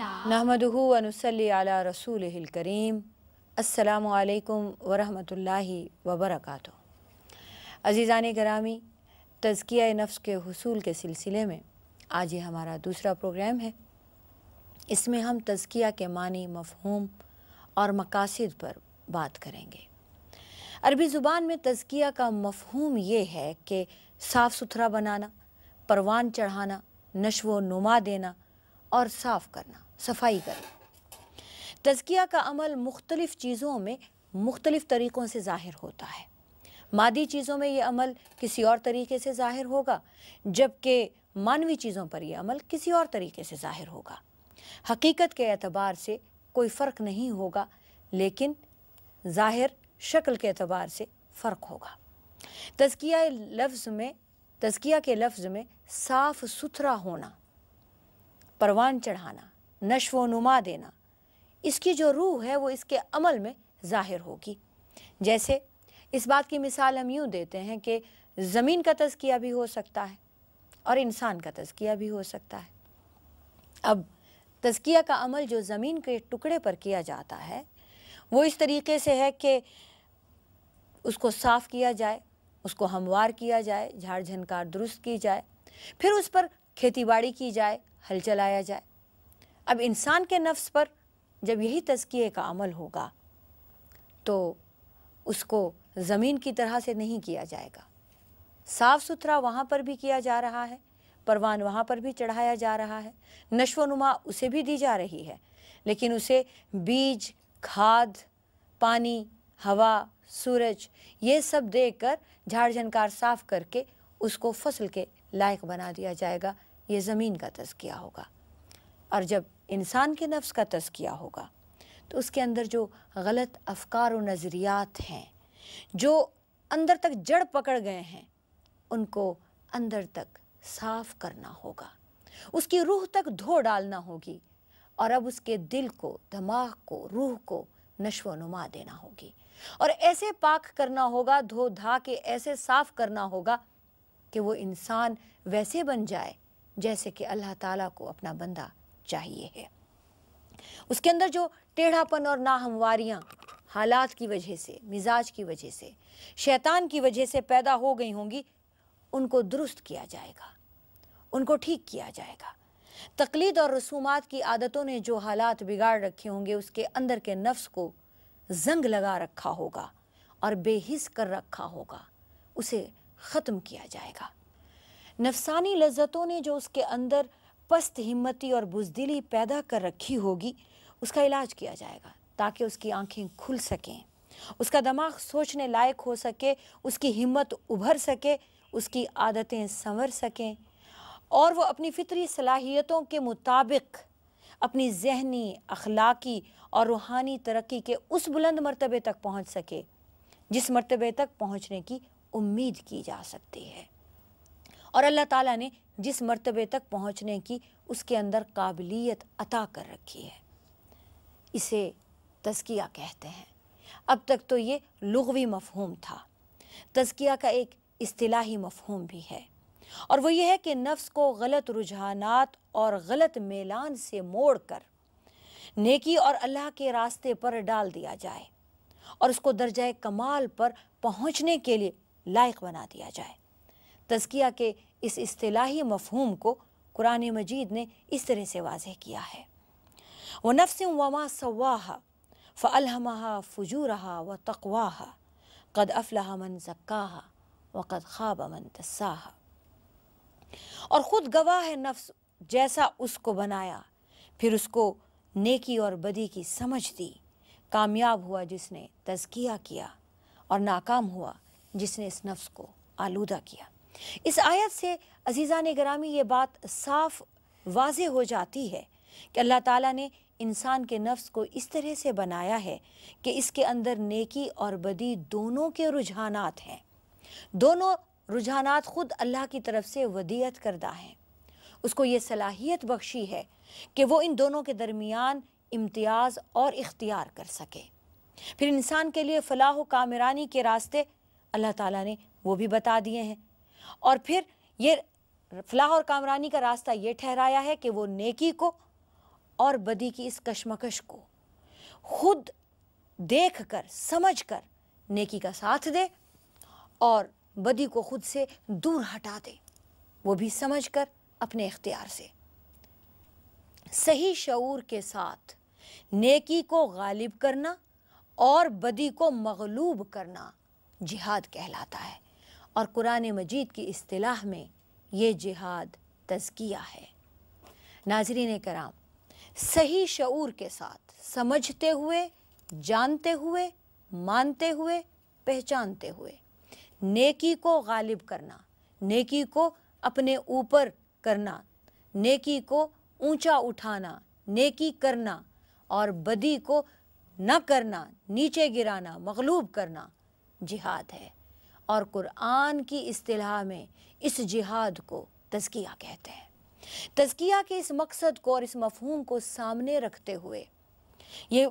नहमदहू रसूल करीम असलकम वरहमतुल्लि वबरक अज़ीज़ान करामी तज़किया नफ्स के हसूल के सिलसिले में आज ये हमारा दूसरा प्रोग्राम है इसमें हम तज़किया के मानी मफहूम और मकासद पर बात करेंगे अरबी ज़ुबान में तज़किया का मफहूम ये है कि साफ़ सुथरा बनाना परवान चढ़ाना नशो नुमा देना और साफ़ करना सफाई करें तजकिया का अमल मुख्तलिफ़ चीज़ों में मुख्तलिफ़ तरीक़ों से ज़ाहिर होता है मादी चीज़ों में ये अमल किसी और तरीके से ज़ाहिर होगा जबकि मानवी चीज़ों पर यह अमल किसी और तरीके से ज़ाहिर होगा हकीकत के अतबार से कोई फ़र्क नहीं होगा लेकिन ज़ाहिर शक्ल के अतबार से फ़र्क होगा तजकिया लफ्ज़ में तजकिया के लफ्ज़ में साफ़ सुथरा होना परवान चढ़ाना नशो नुमा देना इसकी जो रूह है वो इसके अमल में ज़ाहिर होगी जैसे इस बात की मिसाल हम यूँ देते हैं कि ज़मीन का तस्किया भी हो सकता है और इंसान का तस्किया भी हो सकता है अब तस्किया का अमल जो ज़मीन के टुकड़े पर किया जाता है वो इस तरीके से है कि उसको साफ़ किया जाए उसको हमवार किया जाए झाड़ झनकार दुरुस्त की जाए फिर उस पर खेती बाड़ी की जाए हल चलाया जाए अब इंसान के नफ्स पर जब यही तजकिए का अमल होगा तो उसको ज़मीन की तरह से नहीं किया जाएगा साफ़ सुथरा वहाँ पर भी किया जा रहा है परवान वहाँ पर भी चढ़ाया जा रहा है नशो नुमा उसे भी दी जा रही है लेकिन उसे बीज खाद पानी हवा सूरज ये सब देकर झाड़ झनकार साफ करके उसको फसल के लायक बना दिया जाएगा ये ज़मीन का तजकिया होगा और जब इंसान के नफ्स का तस्किया होगा तो उसके अंदर जो गलत अफकार और नज़रियात हैं जो अंदर तक जड़ पकड़ गए हैं उनको अंदर तक साफ करना होगा उसकी रूह तक धो डालना होगी और अब उसके दिल को दिमाग को रूह को नशो नुमा देना होगी और ऐसे पाक करना होगा धो धा के ऐसे साफ करना होगा कि वो इंसान वैसे बन जाए जैसे कि अल्लाह ताला को अपना बंदा चाहिए है उसके अंदर जो टेढ़ापन और नाहमवारियाँ हालात की वजह से मिजाज की वजह से शैतान की वजह से पैदा हो गई होंगी उनको दुरुस्त किया जाएगा उनको ठीक किया जाएगा तकलीद और रसूमात की आदतों ने जो हालात बिगाड़ रखे होंगे उसके अंदर के नफ्स को जंग लगा रखा होगा और बेहिस कर रखा होगा उसे ख़त्म किया जाएगा नफसानी लज्जतों ने जो उसके अंदर पस्त हिम्मती और बुजदिली पैदा कर रखी होगी उसका इलाज किया जाएगा ताकि उसकी आंखें खुल सकें उसका दिमाग सोचने लायक हो सके उसकी हिम्मत उभर सके उसकी आदतें संवर सकें और वो अपनी फितरी सलाहियतों के मुताबिक अपनी जहनी अखलाकी और रूहानी तरक्की के उस बुलंद मरतबे तक पहुँच सके जिस मरतबे तक पहुँचने की उम्मीद की जा सकती है और अल्लाह ताला ने जिस मर्तबे तक पहुँचने की उसके अंदर काबिलियत अता कर रखी है इसे तस्किया कहते हैं अब तक तो ये लगवी मफहूम था तस्किया का एक अतलाही मफहूम भी है और वो ये है कि नफ्स को गलत रुझानात और गलत मेलान से मोड़ कर नेकी और अल्लाह के रास्ते पर डाल दिया जाए और उसको दर्जा कमाल पर पहुँचने के लिए लायक बना दिया जाए तजकिया के इस असलाही मफहूम को कुरान मजीद ने इस तरह से वाजह किया है वह नफ्स वमा सवा फ़लहमा रहा व तकवाहा कद अफलाह मन जक्का व कद ख्वाब मन तस्ा और ख़ुद गवाह है नफ्स जैसा उसको बनाया फिर उसको नेकी और बदी की समझ दी कामयाब हुआ जिसने तजकिया किया और नाकाम हुआ जिसने इस नफ्स को आलूदा किया इस आयत से अजीज़ा ने ग्रामी ये बात साफ वाज हो जाती है कि अल्लाह ताला ने इंसान के नफ्स को इस तरह से बनाया है कि इसके अंदर नेकी और बदी दोनों के रुझानात हैं दोनों रुझानात ख़ुद अल्लाह की तरफ से वदियत करदा है उसको ये सलाहियत बख्शी है कि वो इन दोनों के दरमियान इम्तियाज़ और इख्तियार कर सके फिर इंसान के लिए फलाह कामरानी के रास्ते अल्लाह ताला ने वो भी बता दिए हैं और फिर ये फलाह और कामरानी का रास्ता ये ठहराया है कि वो नेकी को और बदी की इस कशमकश को खुद देख कर समझ कर नेकी का साथ दे और बदी को खुद से दूर हटा दे वो भी समझ कर अपने इख्तियार से सही शूर के साथ नेकी को गालिब करना और बदी को मगलूब करना जिहाद कहलाता है और कुरान मजीद की अतलाह में ये जिहाद तजकिया है नाजरीन कराम सही शूर के साथ समझते हुए जानते हुए मानते हुए पहचानते हुए नेकी को गालिब करना नेकी को अपने ऊपर करना नेकी को ऊंचा उठाना नेकी करना और बदी को न करना नीचे गिराना मगलूब करना जिहाद है और कुरान की अतलाह में इस जिहाद को तजकिया कहते हैं तजकिया के इस मकसद को और इस मफहूम को सामने रखते हुए ये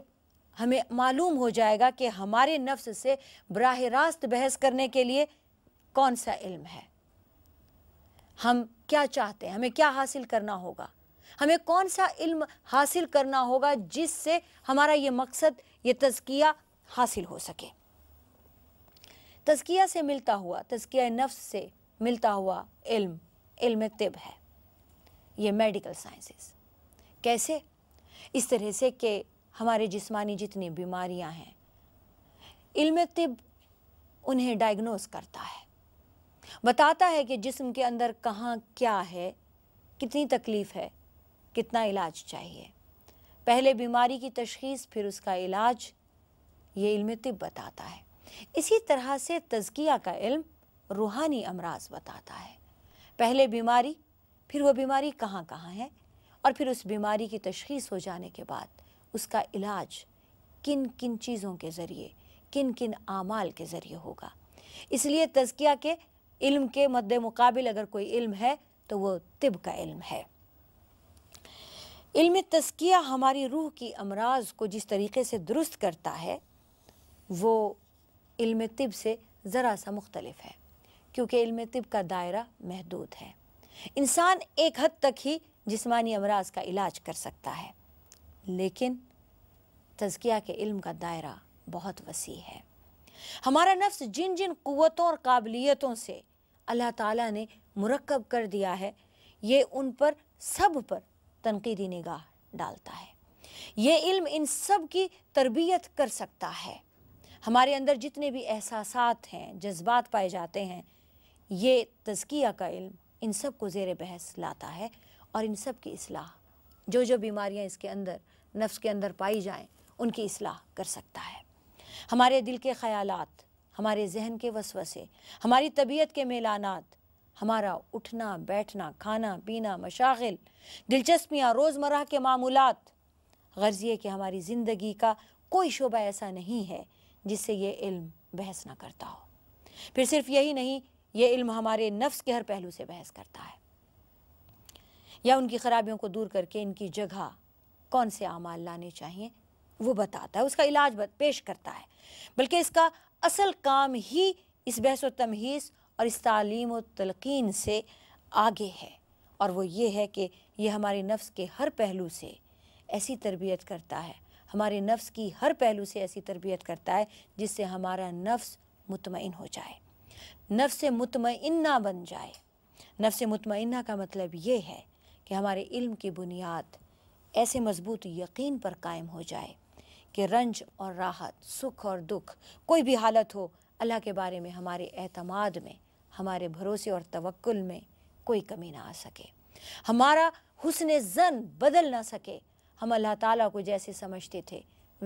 हमें मालूम हो जाएगा कि हमारे नफ्स से बरह रास्त बहस करने के लिए कौन सा इल्म है हम क्या चाहते हैं हमें क्या हासिल करना होगा हमें कौन सा इल्म हासिल करना होगा जिससे हमारा ये मकसद ये तजकिया हासिल हो सके तस्किया से मिलता हुआ तस्किया नफ्स से मिलता हुआ इल्म इल्म तिब है ये मेडिकल साइंसेस कैसे इस तरह से कि हमारे जिस्मानी जितनी बीमारियां हैं इल्म तिब उन्हें डायग्नोस करता है बताता है कि जिस्म के अंदर कहाँ क्या है कितनी तकलीफ़ है कितना इलाज चाहिए पहले बीमारी की तशखीस फिर उसका इलाज ये इल्म तिब बताता है इसी तरह से तजकिया का इल्म रूहानी अमराज बताता है पहले बीमारी फिर वह बीमारी कहाँ कहाँ है और फिर उस बीमारी की तशखीस हो जाने के बाद उसका इलाज किन किन चीज़ों के ज़रिए किन किन आमाल के ज़रिए होगा इसलिए तजकिया के इल्म के मद्द मुकाबिल अगर कोई इल्म है तो वो तिब का इल्म है इल्म तस्किया हमारी रूह की अमराज को जिस तरीके से दुरुस्त करता है वो इल्म तिब से ज़रा सा मुख्तलफ है क्योंकि इल्म तिब का दायरा महदूद है इंसान एक हद तक ही जिसमानी अमराज का इलाज कर सकता है लेकिन तजकिया के इल्म का दायरा बहुत वसी है हमारा नफ्स जिन जिन क़वतों और काबिलियतों से अल्लाह ताला ने मुरक्कब कर दिया है ये उन पर सब पर तनकीदी निगाह डालता है ये इल्म इन सब की तरबियत कर सकता है हमारे अंदर जितने भी एहसास हैं जज्बात पाए जाते हैं ये तजकिया का इल्म इन सब को ज़ेर बहस लाता है और इन सब की असलाह जो जो बीमारियाँ इसके अंदर नफ्स के अंदर पाई जाएँ उनकी असलाह कर सकता है हमारे दिल के ख्याल हमारे जहन के वसवसे हमारी तबीयत के मेलानात हमारा उठना बैठना खाना पीना मशागिल दिलचस्पियाँ रोज़मर्रा के मामूलत गर्जिए कि हमारी ज़िंदगी का कोई शोबा ऐसा नहीं है जिससे ये इल्म बहस ना करता हो फिर सिर्फ यही नहीं ये इल्म हमारे नफ्स के हर पहलू से बहस करता है या उनकी ख़राबियों को दूर करके इनकी जगह कौन से अमाल लाने चाहिए वो बताता है उसका इलाज पेश करता है बल्कि इसका असल काम ही इस बहस व तमहीस और इस तालीम व तलकिन से आगे है और वो ये है कि ये हमारे नफ्स के हर पहलू से ऐसी तरबियत करता है हमारे नफ्स की हर पहलू से ऐसी तरबियत करता है जिससे हमारा नफ्स मुतमिन हो जाए नफ्स मुतमिना बन जाए नफ्स मतम का मतलब ये है कि हमारे इल्म की बुनियाद ऐसे मजबूत यकीन पर कायम हो जाए कि रंज और राहत सुख और दुख कोई भी हालत हो अल्लाह के बारे में हमारे अतमाद में हमारे भरोसे और तवक्ल में कोई कमी ना आ सके हमारा हुसन ज़न बदल ना सके हम अल्लाह ताला को जैसे समझते थे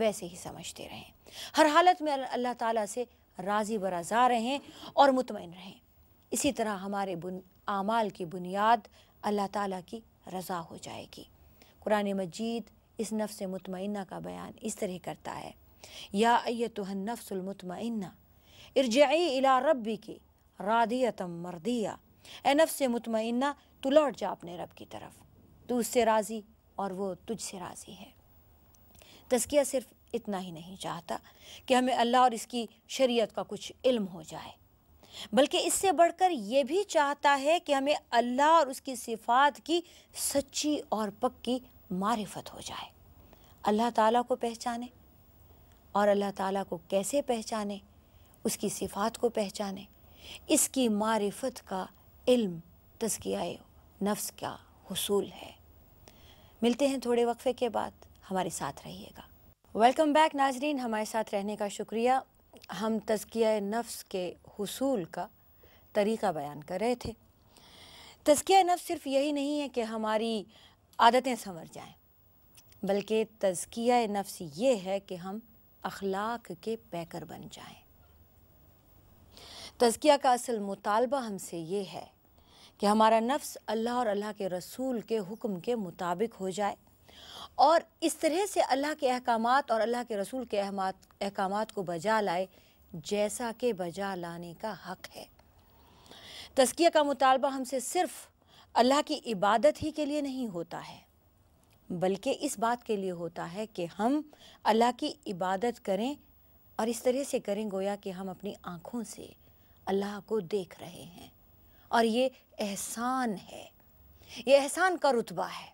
वैसे ही समझते रहें हर हालत में अल्लाह ताला से राज़ी रजा रहें और मुतमिन रहें इसी तरह हमारे बुन आमाल की बुनियाद अल्लाह ताला की रज़ा हो जाएगी कुरान मजीद इस नफ्स मुतमिना का बयान इस तरह करता है या अयतुहन नफ्सुलमतमिना इरजाई इला रबी की रादियतम मरदिया ए नफ्स मुतमिना तो लौट जा अपने रब की तरफ तो उससे राज़ी और वो तुझसे राज़ी है तस्किया सिर्फ इतना ही नहीं चाहता कि हमें अल्लाह और इसकी शरीयत का कुछ इल्म हो जाए बल्कि इससे बढ़कर यह भी चाहता है कि हमें अल्लाह और उसकी सिफात की सच्ची और पक्की मारिफत हो जाए अल्लाह ताला को पहचाने और अल्लाह ताला को कैसे पहचाने उसकी सिफात को पहचाने इसकी मारिफत का इल्म तस्किया नफ्स का हसूल है मिलते हैं थोड़े वक्फे के बाद हमारे साथ रहिएगा वेलकम बैक नाजरीन हमारे साथ रहने का शुक्रिया हम तजकिया नफ्स के हसूल का तरीक़ा बयान कर रहे थे तजकिया नफ्स सिर्फ यही नहीं है कि हमारी आदतें संवर जाएं बल्कि तजकिया नफ्स ये है कि हम अखलाक के पैकर बन जाएं तजकिया का असल मुतालबा हमसे ये है कि हमारा नफ्स अल्लाह और अल्लाह के रसूल के हुक्म के मुताबिक हो जाए और इस तरह से अल्लाह के अहकाम और अल्लाह के रसूल के अहकाम को बजा लाए जैसा कि बजा लाने का हक है तस्किया का मुतालबा हमसे सिर्फ अल्लाह की इबादत ही के लिए नहीं होता है बल्कि इस बात के लिए होता है कि हम अल्लाह की इबादत करें और इस तरह से करें गोया कि हम अपनी आँखों से अल्लाह को देख रहे हैं और ये एहसान है ये एहसान का रुतबा है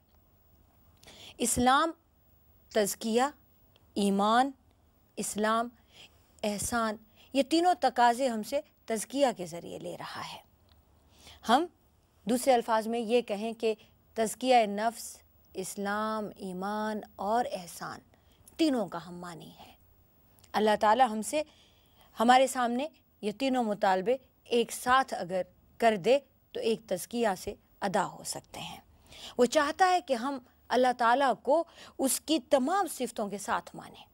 इस्लाम तजकिया ईमान इस्लाम एहसान ये तीनों तकाजे हमसे तजकिया के ज़रिए ले रहा है हम दूसरे अल्फाज में ये कहें कि तजकिया नफ्स इस्लाम ईमान और एहसान तीनों का हम मानी है अल्लाह ताला हमसे हमारे सामने ये तीनों मुतालबे एक साथ अगर कर दे तो एक तस्किया से अदा हो सकते हैं वो चाहता है कि हम अल्लाह ताला को उसकी तमाम सिफतों के साथ माने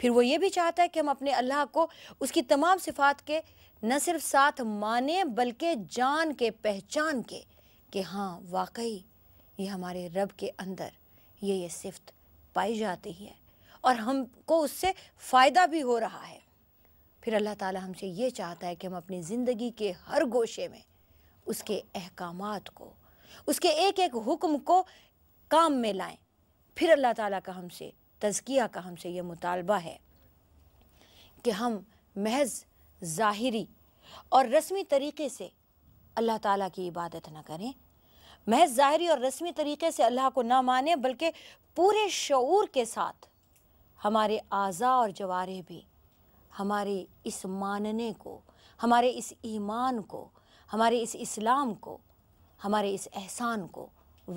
फिर वो ये भी चाहता है कि हम अपने अल्लाह को उसकी तमाम सिफात के न सिर्फ साथ माने बल्कि जान के पहचान के कि हाँ वाकई ये हमारे रब के अंदर ये ये सिफत पाई जाती है और हमको उससे फ़ायदा भी हो रहा है फिर अल्लाह ताला हमसे ये चाहता है कि हम अपनी ज़िंदगी के हर गोशे में उसके अहकाम को उसके एक एक हुक्म को काम में लाएं फिर अल्लाह ताला का हमसे तज़किया का हमसे ये मुतालबा है कि हम महज ज़ाहरी और रस्मी तरीके से अल्लाह ताला की इबादत ना करें महज ज़ाहरी और रस्मी तरीके से अल्लाह को ना माने बल्कि पूरे शूर के साथ हमारे आज़ा और जवारे भी हमारे इस मानने को हमारे इस ईमान को हमारे इस इस्लाम को हमारे इस एहसान को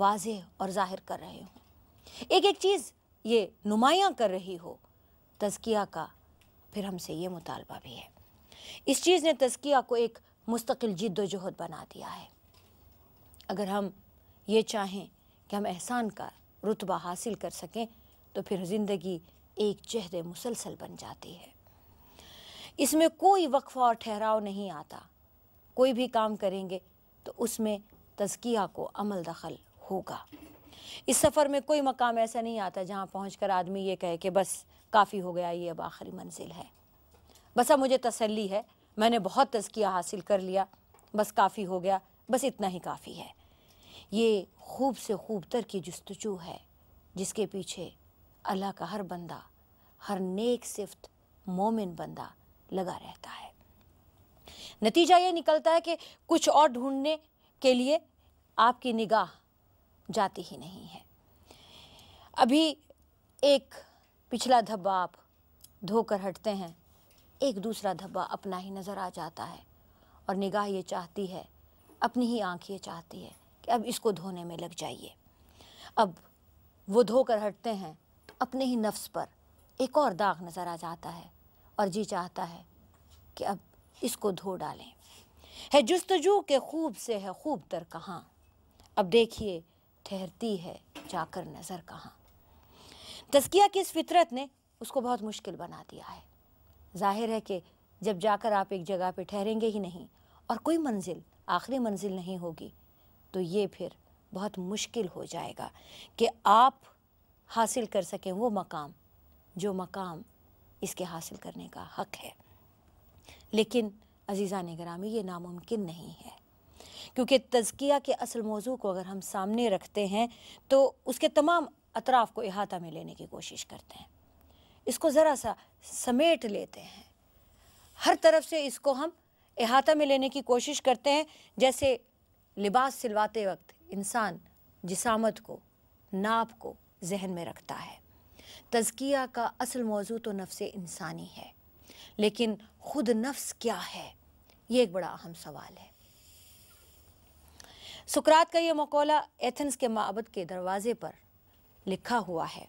वाज और ज़ाहिर कर रहे हों एक एक चीज़ ये नुमायाँ कर रही हो तजकिया का फिर हमसे ये मुतालबा भी है इस चीज़ ने तजकिया को एक मुस्तकिल जिद्दोजहद बना दिया है अगर हम ये चाहें कि हम एहसान का रुतबा हासिल कर सकें तो फिर ज़िंदगी एक चेहरे मुसलसल बन जाती है इसमें कोई वक्फा और ठहराव नहीं आता कोई भी काम करेंगे तो उसमें तजकिया को अमल दखल होगा इस सफ़र में कोई मकाम ऐसा नहीं आता जहाँ पहुँच कर आदमी ये कहे कि बस काफ़ी हो गया ये अब आखिरी मंजिल है बस अब मुझे तसल्ली है मैंने बहुत तजकिया हासिल कर लिया बस काफ़ी हो गया बस इतना ही काफ़ी है ये खूब से खूब तर की जस्तजू है जिसके पीछे अल्लाह का हर बंदा हर नेक सिफ्त मोमिन बंदा लगा रहता है नतीजा ये निकलता है कि कुछ और ढूंढने के लिए आपकी निगाह जाती ही नहीं है अभी एक पिछला धब्बा आप धोकर हटते हैं एक दूसरा धब्बा अपना ही नज़र आ जाता है और निगाह ये चाहती है अपनी ही आँख ये चाहती है कि अब इसको धोने में लग जाइए अब वो धोकर हटते हैं तो अपने ही नफ्स पर एक और दाग नज़र आ जाता है और जी चाहता है कि अब इसको धो डालें है जस्तजू के खूब से है खूब तर कहाँ अब देखिए ठहरती है जाकर नज़र कहाँ तस्किया की इस फितरत ने उसको बहुत मुश्किल बना दिया है जाहिर है कि जब जाकर आप एक जगह पे ठहरेंगे ही नहीं और कोई मंजिल आखिरी मंजिल नहीं होगी तो ये फिर बहुत मुश्किल हो जाएगा कि आप हासिल कर सकें वो मकाम जो मकाम इसके हासिल करने का हक़ है लेकिन अजीज़ा निगरामी ये नामुमकिन नहीं है क्योंकि तजकिया के असल मौजू को अगर हम सामने रखते हैं तो उसके तमाम अतराफ़ को अहाता में लेने की कोशिश करते हैं इसको ज़रा सा समेट लेते हैं हर तरफ से इसको हम अहाता में लेने की कोशिश करते हैं जैसे लिबास सिलवाते वक्त इंसान जिसामत को नाप को जहन में रखता है तजकिया का असल मौजू तो नफ्स इंसानी है लेकिन ख़ुद नफ्स क्या है ये एक बड़ा अहम सवाल है सुकरात का यह मकौला एथेंस के मबद के दरवाजे पर लिखा हुआ है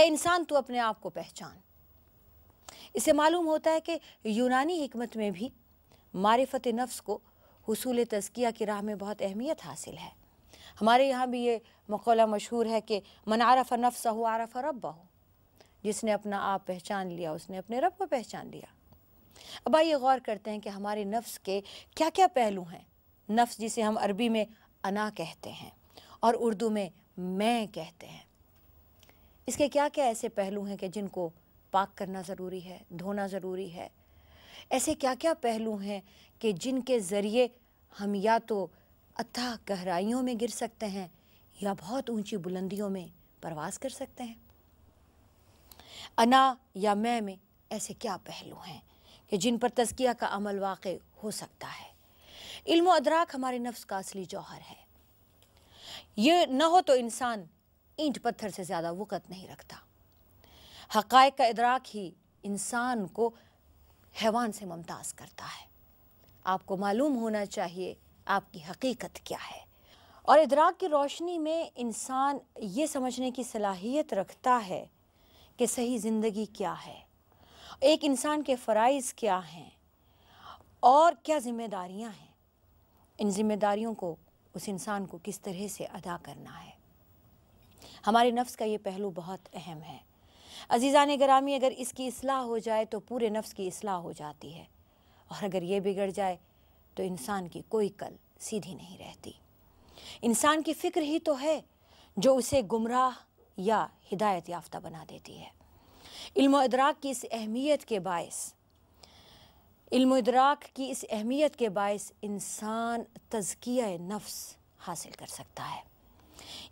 ए इंसान तो अपने आप को पहचान इसे मालूम होता है कि यूनानी हमत में भी मारफत नफ्स को हसूल तजकिया की राह में बहुत अहमियत हासिल है हमारे यहाँ भी ये मकौला मशहूर है कि मनारफ़ नफ्स हो आरफ़ रब बहू जिसने अपना आप पहचान लिया उसने अपने रब को पहचान लिया अब आइए गौर करते हैं कि हमारे नफ्स के क्या क्या पहलू हैं नफ्स जिसे हम अरबी में अना कहते हैं और उर्दू में मैं कहते हैं इसके क्या क्या ऐसे पहलू हैं कि जिनको पाक करना ज़रूरी है धोना ज़रूरी है ऐसे क्या क्या पहलू हैं कि जिनके ज़रिए हम या तो अथाह गहराइयों में गिर सकते हैं या बहुत ऊंची बुलंदियों में प्रवास कर सकते हैं अना या मैं में ऐसे क्या पहलू हैं कि जिन पर तस्किया का अमल वाक़ हो सकता है इल्म अदराक हमारे नफ्स का असली जौहर है ये न हो तो इंसान ईंट पत्थर से ज़्यादा वक़्त नहीं रखता हकायक का इदराक ही इंसान को हैवान से मुमताज़ करता है आपको मालूम होना चाहिए आपकी हकीकत क्या है और इदराक की रोशनी में इंसान ये समझने की सलाहियत रखता है कि सही ज़िंदगी क्या है एक इंसान के फ़रज़ क्या हैं और क्या ज़िम्मेदारियां हैं इन ज़िम्मेदारियों को उस इंसान को किस तरह से अदा करना है हमारे नफ्स का ये पहलू बहुत अहम है ने ग्रामी अगर इसकी असलाह हो जाए तो पूरे नफ्स की असलाह हो जाती है और अगर ये बिगड़ जाए तो इंसान की कोई कल सीधी नहीं रहती इंसान की फ़िक्र ही तो है जो उसे गुमराह या हिदायत याफ्ता बना देती है इल्म अदराक की इस अहमियत के बायस इल्म इदराक की इस अहमियत के बायस इंसान तजकिया नफ्स हासिल कर सकता है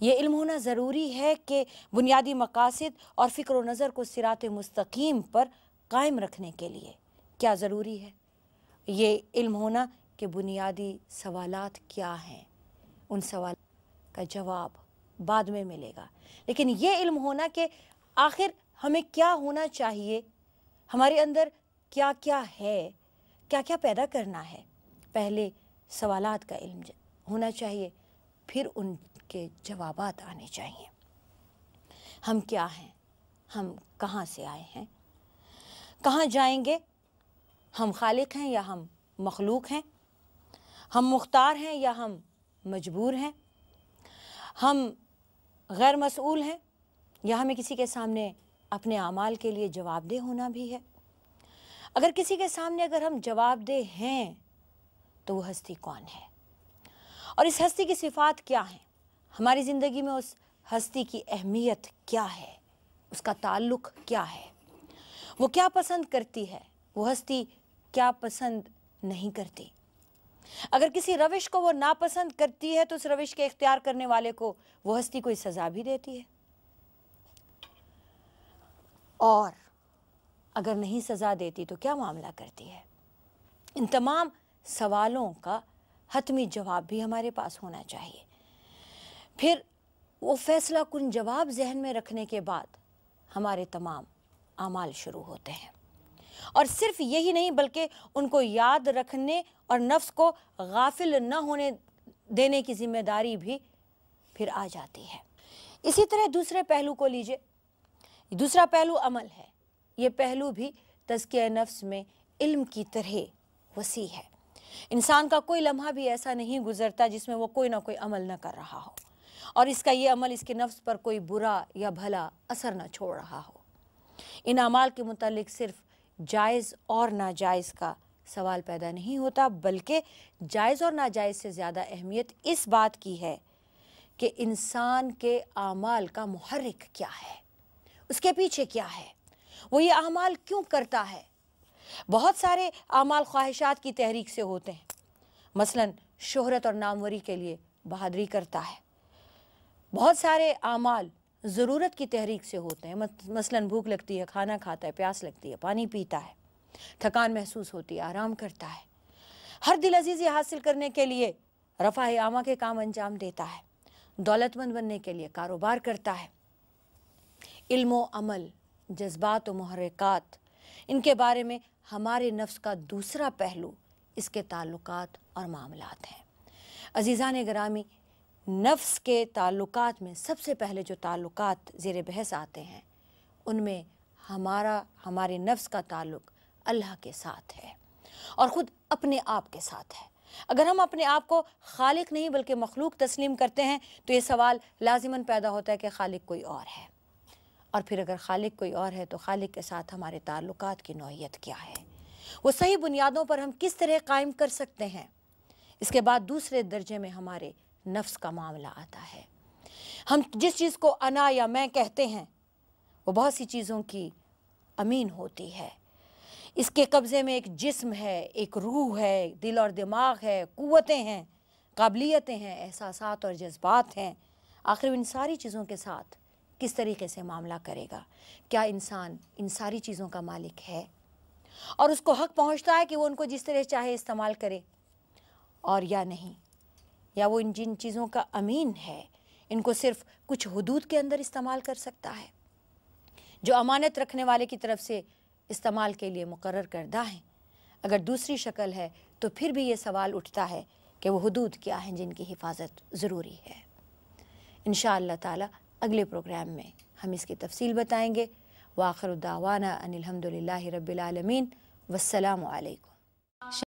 ये इल्म होना ज़रूरी है कि बुनियादी मकासद और फ़िक्र नज़र को सिरात मस्तकीम पर कायम रखने के लिए क्या ज़रूरी है ये इल्म होना कि बुनियादी सवालात क्या हैं उन सवाल का जवाब बाद में मिलेगा लेकिन ये इल्म होना कि आखिर हमें क्या होना चाहिए हमारे अंदर क्या क्या है क्या क्या पैदा करना है पहले सवालात का इल्म होना चाहिए फिर उनके जवाब आने चाहिए हम क्या हैं हम कहाँ से आए हैं कहाँ जाएंगे हम खालिक हैं या हम मखलूक हैं हम मुख्तार हैं या हम मजबूर हैं हम गैर मसूल हैं या हमें किसी के सामने अपने अमाल के लिए जवाबदेह होना भी है अगर किसी के सामने अगर हम जवाबदेह हैं तो वह हस्ती कौन है और इस हस्ती की सिफात क्या हैं हमारी ज़िंदगी में उस हस्ती की अहमियत क्या है उसका ताल्लुक क्या है वो क्या पसंद करती है वो हस्ती क्या पसंद नहीं करती अगर किसी रविश को वो नापसंद करती है तो उस रविश के इख्तियार करने वाले को वो हस्ती कोई सज़ा भी देती है और अगर नहीं सज़ा देती तो क्या मामला करती है इन तमाम सवालों का हतमी जवाब भी हमारे पास होना चाहिए फिर वो फ़ैसला कुन जवाब जहन में रखने के बाद हमारे तमाम अमाल शुरू होते हैं और सिर्फ यही नहीं बल्कि उनको याद रखने और नफ्स को गाफिल न होने देने की जिम्मेदारी भी फिर आ जाती है इसी तरह दूसरे पहलू को लीजिए दूसरा पहलू अमल है ये पहलू भी तस्किया नफ्स में इल्म की तरह वसी है इंसान का कोई लम्हा भी ऐसा नहीं गुजरता जिसमें वो कोई ना कोई अमल ना कर रहा हो और इसका ये अमल इसके नफ्स पर कोई बुरा या भला असर ना छोड़ रहा हो इन अमाल के मुतालिक सिर्फ जायज़ और नाजायज़ का सवाल पैदा नहीं होता बल्कि जायज़ और नाजायज़ से ज़्यादा अहमियत इस बात की है कि इंसान के आमाल का महरक क्या है उसके पीछे क्या है वो ये अमाल क्यों करता है बहुत सारे अमाल ख्वाहिशात की तहरीक से होते हैं मसलन शोहरत और नामवरी के लिए बहादरी करता है बहुत सारे अमाल ज़रूरत की तहरीक से होते हैं मसलन भूख लगती है खाना खाता है प्यास लगती है पानी पीता है थकान महसूस होती है आराम करता है हर दिल अजीज़ी हासिल करने के लिए रफ़ा आमा के काम अंजाम देता है दौलतमंद बनने के लिए कारोबार करता है इल्मो अमल जज्बात व महरक़ात इनके बारे में हमारे नफ्स का दूसरा पहलू इसके ताल्लुकात और मामलात हैं अजीज़ा ने ग्रामी नफ्स के ताल्लुकात में सबसे पहले जो ताल्लुकात ज़ेर बहस आते हैं उनमें हमारा हमारे नफ्स का ताल्लुक अल्लाह के साथ है और ख़ुद अपने आप के साथ है अगर हम अपने आप को खालिक नहीं बल्कि मखलूक तस्लीम करते हैं तो ये सवाल लाजिमन पैदा होता है कि खालिक कोई और है और फिर अगर खालिक कोई और है तो खालिक के साथ हमारे ताल्लुकात की नौीयत क्या है वो सही बुनियादों पर हम किस तरह कायम कर सकते हैं इसके बाद दूसरे दर्जे में हमारे नफ्स का मामला आता है हम जिस चीज़ को अना या मैं कहते हैं वो बहुत सी चीज़ों की अमीन होती है इसके कब्ज़े में एक जिस्म है एक रूह है दिल और दिमाग है क़वतें हैं काबिलियतें हैं एहसास और जज्बात हैं आखिर इन सारी चीज़ों के साथ किस तरीके से मामला करेगा क्या इंसान इन सारी चीज़ों का मालिक है और उसको हक पहुंचता है कि वो उनको जिस तरह चाहे इस्तेमाल करे और या नहीं या वो इन जिन चीज़ों का अमीन है इनको सिर्फ कुछ हदूद के अंदर इस्तेमाल कर सकता है जो अमानत रखने वाले की तरफ से इस्तेमाल के लिए मुकर करदा हैं अगर दूसरी शक्ल है तो फिर भी ये सवाल उठता है कि वह हदूद क्या हैं जिनकी हिफाजत ज़रूरी है इन ताला अगले प्रोग्राम में हम इसकी तफसील बताएँगे वाखर दावाना अनिलहमदिल्ला रबालमीन वसलम